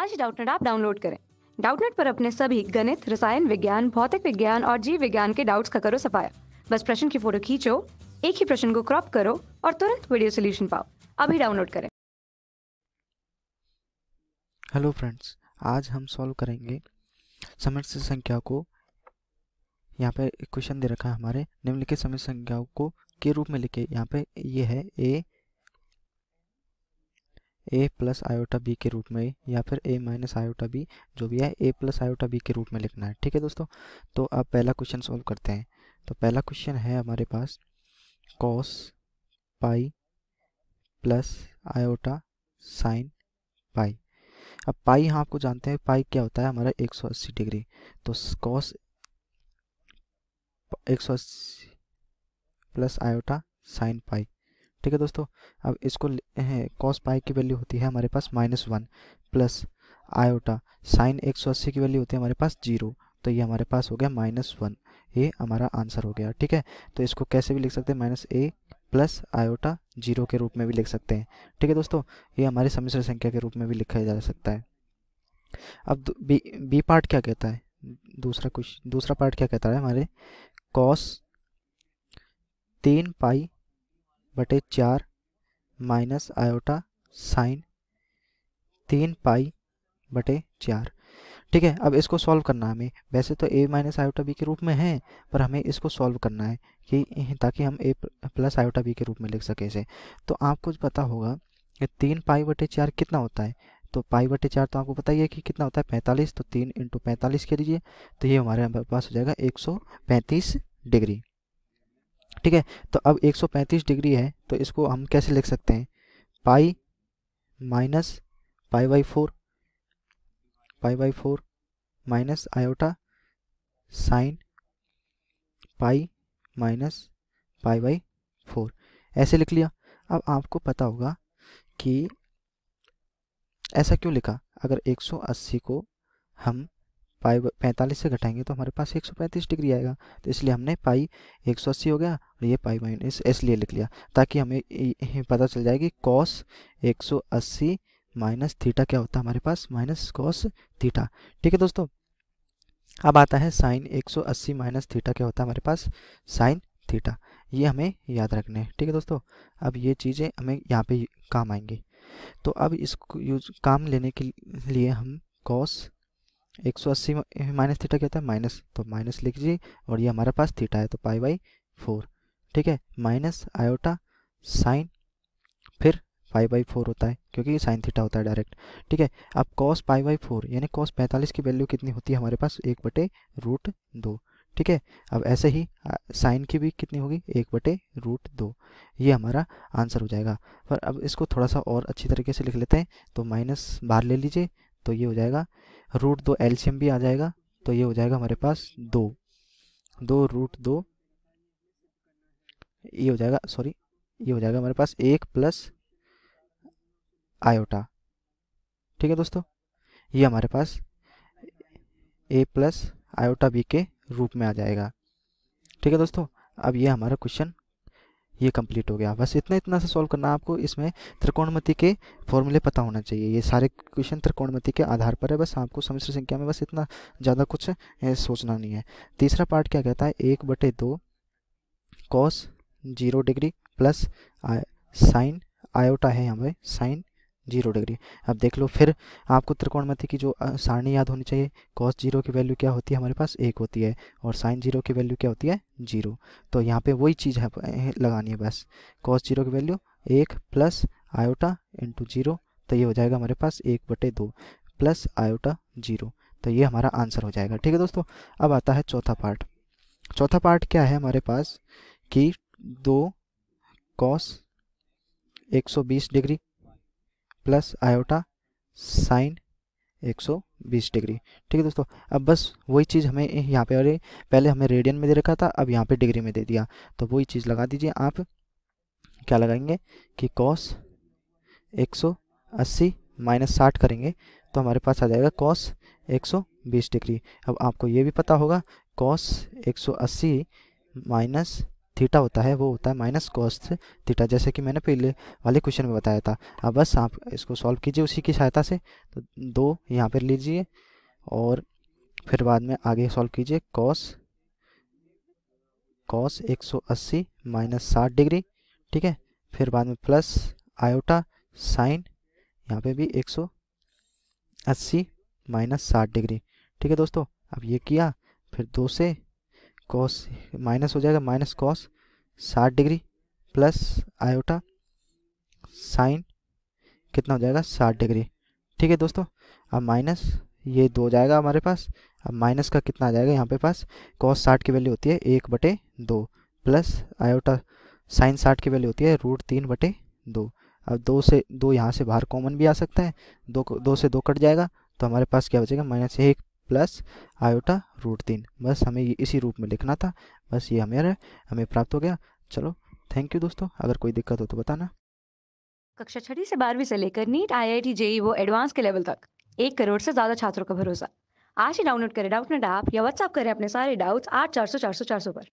आज डाउटनेट आप डाउनलोड करें डाउटनेट पर अपने सभी गणित रसायन विज्ञान भौतिक विज्ञान और जीव विज्ञान के डाउट्स का करो सफाया बस प्रश्न की फोटो खींचो एक ही प्रश्न को क्रॉप करो और तुरंत वीडियो सोल्यूशन पाओ अभी डाउनलोड करें हेलो फ्रेंड्स आज हम सॉल्व करेंगे समस्त संख्या को यहाँ पे क्वेश्चन दे रखा है हमारे निम्नलिखित समय संख्याओं को के रूप में लिखे यहाँ पे ये है A A plus iota B के रूप में या फिर ए माइनस आयोटा बी जो भी है ए प्लस आयोटा बी के रूप में लिखना है ठीक है दोस्तों तो अब पहला क्वेश्चन सॉल्व करते हैं तो पहला क्वेश्चन है हमारे पास cos pi plus iota sine pi अब पाई हाँ आपको जानते हैं पाई क्या होता है हमारा 180 डिग्री तो cos 180 plus iota sine pi ठीक है दोस्तों अब इसको कॉस पाई की वैल्यू होती है हमारे पास minus one plus iota sine एक सौ अस्सी की वैल्यू होती है हमारे पास जीरो तो ये हमारे पास हो गया माइनस वन ये हमारा आंसर हो गया ठीक है तो इसको कैसे भी लिख सकते हैं minus A plus iota zero के रूप में भी लिख सकते हैं ठीक है दोस्तों ये हमारे समिश्र संख्या के रूप में भी लिखा जा सकता है अब बी बी पार्ट क्या कहता है दूसरा कुछ दूसरा पार्ट क्या कहता है हमारे कॉस तीन पाई बटे चार माइनस आयोटा साइन तीन पाई बटे चार ठीक है अब इसको सॉल्व करना है हमें वैसे तो ए माइनस आयोटा बी के रूप में है पर हमें इसको सॉल्व करना है कि ताकि हम ए प्लस आयोटा बी के रूप में लिख सके इसे तो आपको पता होगा कि तीन पाई बटे चार कितना होता है तो पाई बटे चार तो आपको पता ही है कि कितना होता है पैंतालीस तो तीन इंटू पैंतालीस के दीजिए तो ये हमारे पास हो जाएगा एक सौ पैंतीस डिग्री ठीक है तो अब 135 डिग्री है तो इसको हम कैसे लिख सकते हैं pi minus pi by four pi by four minus iota sine pi minus pi by four ऐसे लिख लिया अब आपको पता होगा कि ऐसा क्यों लिखा अगर 180 को हम पाई पैंतालीस से घटाएंगे तो हमारे पास एक सौ पैंतीस डिग्री आएगा तो इसलिए हमने पाई एक सौ अस्सी हो गया और ये पाई माइनस इसलिए लिख लिया ताकि हमें पता चल जाए कि कॉस एक सौ अस्सी माइनस थीटा क्या होता है हमारे पास माइनस कॉस थीटा ठीक है दोस्तों अब आता है साइन 180 माइनस थीटा क्या होता है हमारे पास साइन थीटा ये हमें याद रखना है ठीक है दोस्तों अब ये चीज़ें हमें यहाँ पे काम आएंगी तो अब इसको यूज काम लेने के लिए हम कॉस एक सौ अस्सी माइनस थीटा क्या होता है माइनस तो माइनस लिख लीजिए और ये हमारे पास थीटा है तो पाई बाई फोर ठीक है माइनस आयोटा साइन फिर पाई बाई फोर होता है क्योंकि साइन थीटा होता है डायरेक्ट ठीक है अब कॉस पाई बाई फोर यानी कॉस पैंतालीस की वैल्यू कितनी होती है हमारे पास एक बटे रूट दो ठीक है अब ऐसे ही साइन की भी कितनी होगी एक बटे रूट दो ये हमारा आंसर हो जाएगा पर अब इसको थोड़ा सा और अच्छी तरीके से लिख लेते हैं तो माइनस बाहर ले लीजिए तो ये हो जाएगा रूट दो एल्शियम भी आ जाएगा तो ये हो जाएगा हमारे पास दो दो रूट दो ये हो जाएगा सॉरी ये हो जाएगा हमारे पास एक प्लस आयोटा ठीक है दोस्तों ये हमारे पास ए प्लस आयोटा बी के रूप में आ जाएगा ठीक है दोस्तों अब ये हमारा क्वेश्चन ये कंप्लीट हो गया बस इतना इतना से सॉल्व करना है आपको इसमें त्रिकोणमति के फॉर्मूले पता होना चाहिए ये सारे क्वेश्चन त्रिकोणमति के आधार पर है बस आपको समिश्र संख्या में बस इतना ज़्यादा कुछ सोचना नहीं है तीसरा पार्ट क्या कहता है एक बटे दो cos zero degree plus sine iota है हमें साइन जीरो डिग्री अब देख लो फिर आपको त्रिकोणमिति की जो सारणी याद होनी चाहिए कॉस जीरो की वैल्यू क्या होती है हमारे पास एक होती है और साइन जीरो की वैल्यू क्या होती है जीरो तो यहाँ पे वही चीज़ है लगानी है बस कॉस जीरो की वैल्यू एक प्लस आयोटा इंटू जीरो तो ये हो जाएगा हमारे पास एक बटे दो प्लस आयोटा जीरो तो ये हमारा आंसर हो जाएगा ठीक है दोस्तों अब आता है चौथा पार्ट चौथा पार्ट क्या है हमारे पास कि दो कॉस एक degree plus iota sine 120 degree ठीक है दोस्तों अब बस वही चीज़ हमें यहाँ पे अरे पहले हमें रेडियन में दे रखा था अब यहाँ पे डिग्री में दे दिया तो वही चीज़ लगा दीजिए आप क्या लगाएंगे कि कॉस 180 माइनस साठ करेंगे तो हमारे पास आ जाएगा कॉस 120 डिग्री अब आपको ये भी पता होगा कॉस 180 माइनस थीटा होता है वो होता है माइनस कॉस थीटा जैसे कि मैंने पहले वाले क्वेश्चन में बताया था अब बस आप इसको सॉल्व कीजिए उसी की सहायता से तो दो यहाँ पर लीजिए और फिर बाद में आगे सॉल्व कीजिए कॉस कॉस 180 माइनस साठ डिग्री ठीक है फिर बाद में प्लस आयोटा साइन यहाँ पे भी 180 माइनस साठ डिग्री ठीक है दोस्तों अब ये किया फिर दो से कॉस माइनस हो जाएगा माइनस कॉस साठ डिग्री प्लस आयोटा साइन कितना हो जाएगा साठ डिग्री ठीक है दोस्तों अब माइनस ये दो जाएगा हमारे पास अब माइनस का कितना आ जाएगा यहाँ पे पास कॉस साठ की वैल्यू होती है एक बटे दो प्लस आयोटा साइन साठ की वैल्यू होती है रूट तीन बटे दो अब दो से दो यहाँ से बाहर कॉमन भी आ सकता है दो दो से दो कट जाएगा तो हमारे पास क्या बचेगा माइनस एक प्लस आयोटा रूट तीन बस हमें ये इसी रूप में लिखना था बस ये हमें हमें प्राप्त हो गया चलो थैंक यू दोस्तों अगर कोई दिक्कत हो तो बताना कक्षा छठी से बारहवीं से लेकर NEET I I T JEE वो एडवांस के लेवल तक एक करोड़ से ज्यादा छात्रों का भरोसा आज ही डाउनलोड करें नेट ऐप या व्हाट्सअप करें अपने सारे डाउट्स आठ चार सौ चार सौ चार सौ पर